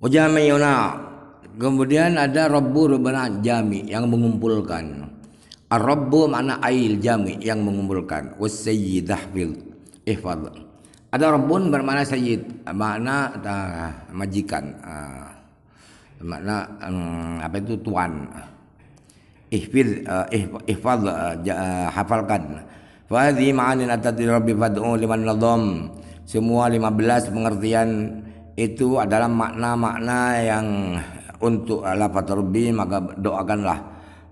Wajamiyuna. Kemudian ada Rabbu Rabbana Jami yang mengumpulkan. Ar-Rabbu makna ail jami yang mengumpulkan. Was sayyidah fil ihfad. Ada Rabbun bermakna sayyid, makna uh, majikan. Uh, makna um, apa itu tuan. ihfil uh, ah, ihfad uh, ah, hafalkan. Fa hadhihi ma'anin atat rabbi fad'u liman nadham. Semua 15 pengertian itu adalah makna-makna yang untuk lafaz rabbi maka doakanlah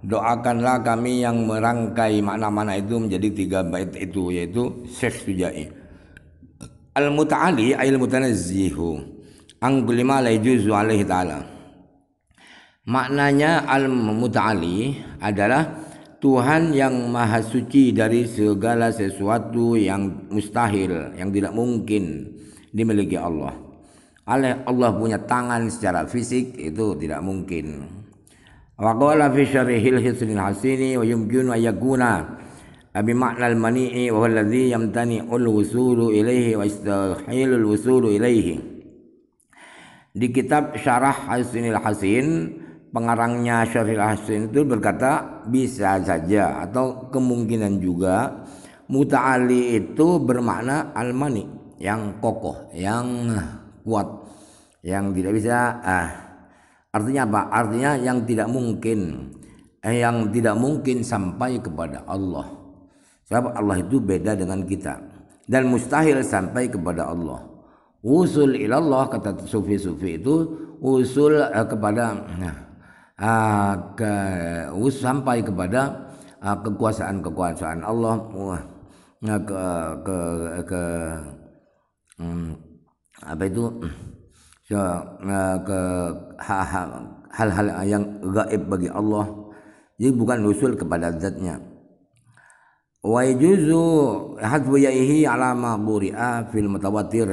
doakanlah kami yang merangkai makna-makna itu menjadi tiga bait itu yaitu syekh tujai al mutaali ayil mutanazzihu angkulima la yujuzu alaihi taala maknanya al mutaali adalah Tuhan yang maha suci dari segala sesuatu yang mustahil yang tidak mungkin dimiliki Allah Allah punya tangan secara fisik itu tidak mungkin. Wa qala fi syarhil hisnil hasini wa yumkinu ayakuna bi ma'na al-mani'i wa alladhi yamtani al-wusulu ilayhi wa yastahilu al-wusulu ilayhi. Di kitab Syarah Hasinil Hasin pengarangnya Syarhil Hasin itu berkata bisa saja atau kemungkinan juga muta'ali itu bermakna al-mani yang kokoh, yang kuat yang tidak bisa ah artinya apa artinya yang tidak mungkin eh, yang tidak mungkin sampai kepada Allah sebab Allah itu beda dengan kita dan mustahil sampai kepada Allah usul ilallah kata sufi-sufi itu usul eh, kepada nah, eh, ke, us, sampai kepada eh, ah, kekuasaan kekuasaan Allah wah nah, ke ke, ke hmm, apa itu so, eh, ke hal-hal yang gaib bagi Allah jadi bukan usul kepada zatnya wa yajuzu hadfu yaihi ala mahburi'a fil mutawatir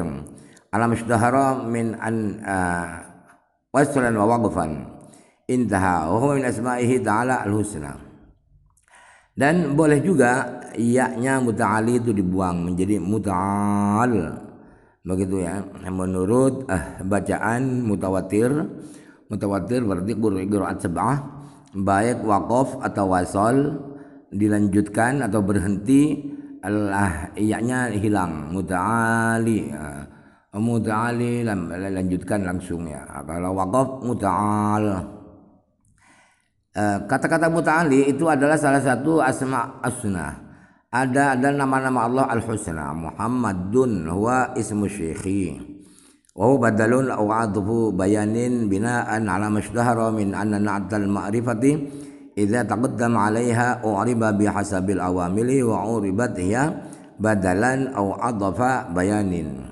alam ishtahara min an eh, waslan wa waqfan intaha wa huwa min asma'ihi ta'ala al-husna dan boleh juga iyaknya muta'ali itu dibuang menjadi muta'al begitu ya menurut eh, bacaan mutawatir mutawatir berarti qiraat sab'ah baik wakaf atau wasol dilanjutkan atau berhenti Allah iyaknya hilang mutaali eh, mutaali lanjutkan langsung ya kalau wakaf mutaal eh, kata-kata mutaali itu adalah salah satu asma asnah ada ada nama-nama Allah al-husna Muhammadun huwa ismu syekhi wa huwa badalun au adhu bayanin binaan ala mashdahara min anna na'dal ma'rifati idza taqaddam 'alayha uriba bihasabil awamili wa uribat hiya badalan au adhafa bayanin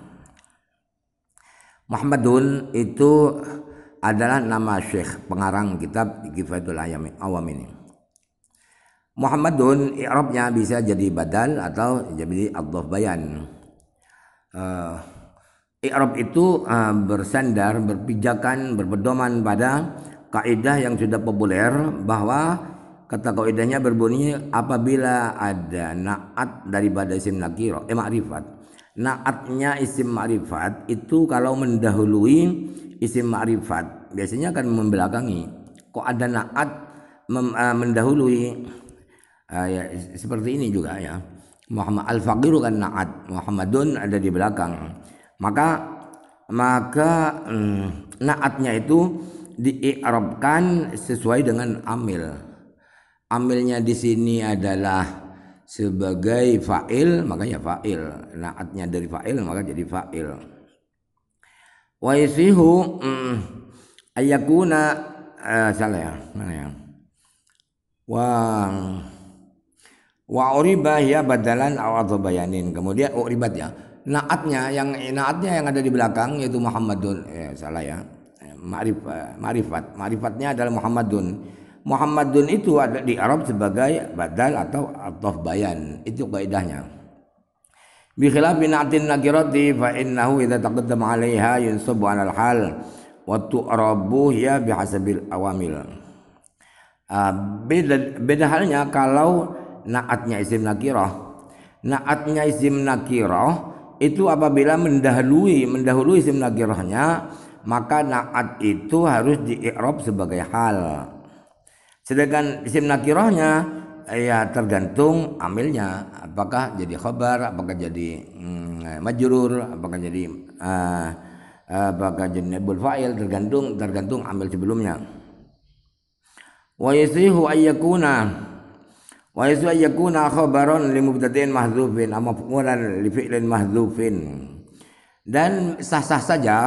Muhammadun itu adalah nama syekh pengarang kitab Kifayatul Awam ini. Muhammadun i'rabnya bisa jadi badal atau jadi adhaf bayan. Uh, i'rab itu uh, bersandar, berpijakan, berpedoman pada kaidah yang sudah populer bahwa kata kaidahnya berbunyi apabila ada naat daripada isim nakiro, eh ma'rifat. Naatnya isim ma'rifat itu kalau mendahului isim ma'rifat biasanya akan membelakangi. Kok ada naat eh, mendahului uh, ya, seperti ini juga ya Muhammad al faqiru kan naat Muhammadun ada di belakang maka maka hmm, naatnya itu diirobkan sesuai dengan amil amilnya di sini adalah sebagai fa'il makanya fa'il naatnya dari fa'il maka jadi fa'il wa yasihu hmm, ayakuna eh, salah ya mana ya wah wa uriba ya badalan atau bayanin kemudian uribat oh, ya naatnya yang eh, naatnya yang ada di belakang yaitu Muhammadun eh, salah ya eh, ma'rifat eh, ma'rifat ma'rifatnya adalah Muhammadun Muhammadun itu ada di Arab sebagai badal atau atof bayan itu kaidahnya bi khilafi na'atin nakirati fa innahu idza taqaddama 'alaiha yunsabu 'alal hal wa tu'rabu ya bihasabil awamil uh, beda beda halnya kalau naatnya isim nakiroh naatnya isim nakiroh itu apabila mendahului mendahului isim nakirohnya maka naat itu harus diikrob sebagai hal sedangkan isim nakirohnya ya tergantung amilnya apakah jadi khobar apakah jadi hmm, majurur apakah jadi uh, apakah jadi nebul fa'il tergantung tergantung amil sebelumnya wa yasihu ayyakuna Wa yaswa yakuna khabaron li mubtada'in mahdzufin am maf'ulan li fi'lin mahdzufin. Dan sah-sah saja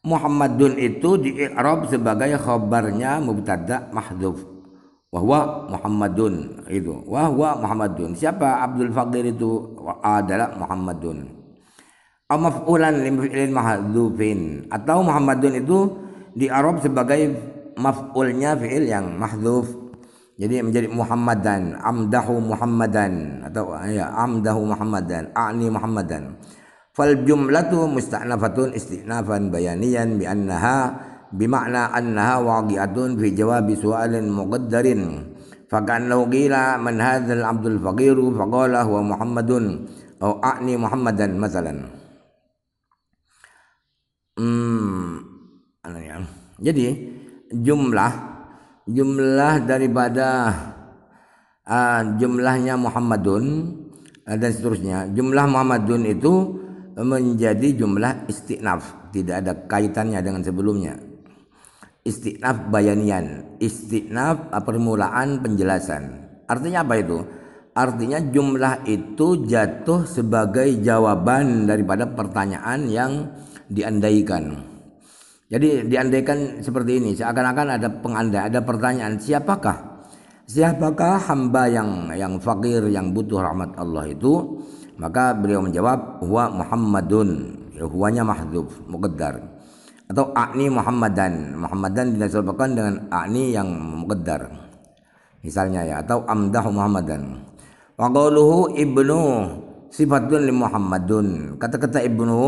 Muhammadun itu di i'rab sebagai khabarnya mubtada mahdzuf. Wahwa Muhammadun itu. Wahwa Muhammadun. Siapa Abdul Fakir itu adalah Muhammadun. Am maf'ulan li fi'lin mahdzufin atau Muhammadun itu di Arab sebagai maf'ulnya fi'il yang mahdzuf jadi menjadi Muhammadan amdahu Muhammadan atau ya amdahu Muhammadan a'ni Muhammadan fal jumlatu musta'nafatun istinafan bayaniyan bi annaha bimakna annaha waqi'atun fi jawabi su'alin muqaddarin fakannahu qila man hadzal abdul faqiru faqala huwa Muhammadun atau a'ni Muhammadan masalan hmm jadi jumlah jumlah daripada uh, jumlahnya Muhammadun uh, dan seterusnya. Jumlah Muhammadun itu menjadi jumlah istiqnaf tidak ada kaitannya dengan sebelumnya. istiqnaf bayanian, istiqnaf ah, permulaan penjelasan. Artinya apa itu? Artinya jumlah itu jatuh sebagai jawaban daripada pertanyaan yang diandaikan. Jadi diandaikan seperti ini, seakan-akan ada penganda, ada pertanyaan, siapakah? Siapakah hamba yang yang fakir, yang butuh rahmat Allah itu? Maka beliau menjawab, huwa Muhammadun, ya, huwanya mahdhuf, muqaddar. Atau a'ni Muhammadan, Muhammadan dinasabkan dengan a'ni yang muqaddar. Misalnya ya, atau amdah Muhammadan. Wa ibnu sifatun li Muhammadun. Kata-kata ibnu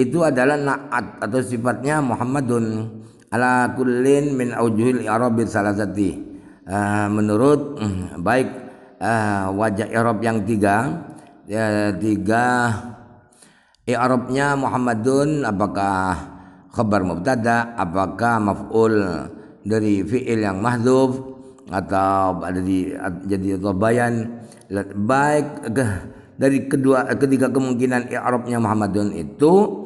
itu adalah naat atau sifatnya Muhammadun ala kullin min aujuhil i'rabi salasati uh, menurut uh, baik uh, wajah Arab yang tiga ya, tiga arabnya Muhammadun apakah khabar mubtada apakah maf'ul dari fi'il yang mahdhuf atau ada di jadi tabayan baik dari kedua ketiga kemungkinan i'rabnya Muhammadun itu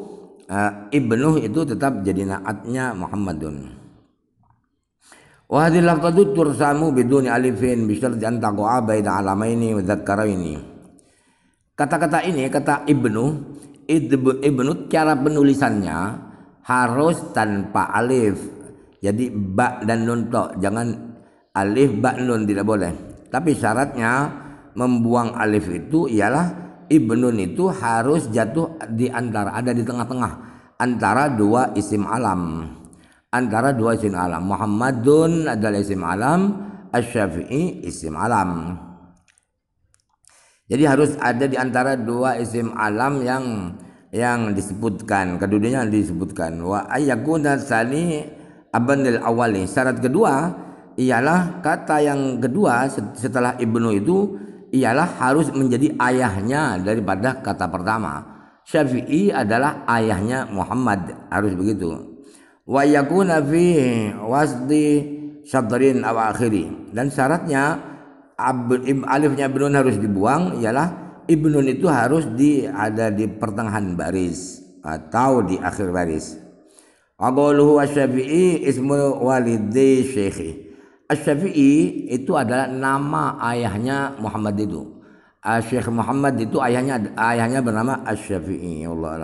uh, ibnu itu tetap jadi naatnya Muhammadun. Wa hadhihi lafdhu tursamu biduni alifin bi syarti an taqa'a baina alamaini wa dzakaraini. Kata-kata ini kata ibnu ibnu cara penulisannya harus tanpa alif. Jadi ba dan nun tok, jangan alif ba nun tidak boleh. Tapi syaratnya membuang alif itu ialah ibnun itu harus jatuh di antara ada di tengah-tengah antara dua isim alam antara dua isim alam Muhammadun adalah isim alam Asy-Syafi'i isim alam jadi harus ada di antara dua isim alam yang yang disebutkan kedudukannya disebutkan wa ayyakuna sani abanil awali syarat kedua ialah kata yang kedua setelah ibnu itu ialah harus menjadi ayahnya daripada kata pertama. Syafi'i adalah ayahnya Muhammad harus begitu. Wa yakuna fi wasdi sadrin aw akhiri. Dan syaratnya alifnya ibnun harus dibuang ialah ibnun itu harus di ada di pertengahan baris atau di akhir baris. Aqaluhu asy-Syafi'i ismu walidi syekhi. Asy-Syafi'i itu adalah nama ayahnya Muhammad itu. Ah, Syekh Muhammad itu ayahnya ayahnya bernama Asy-Syafi'i. Allah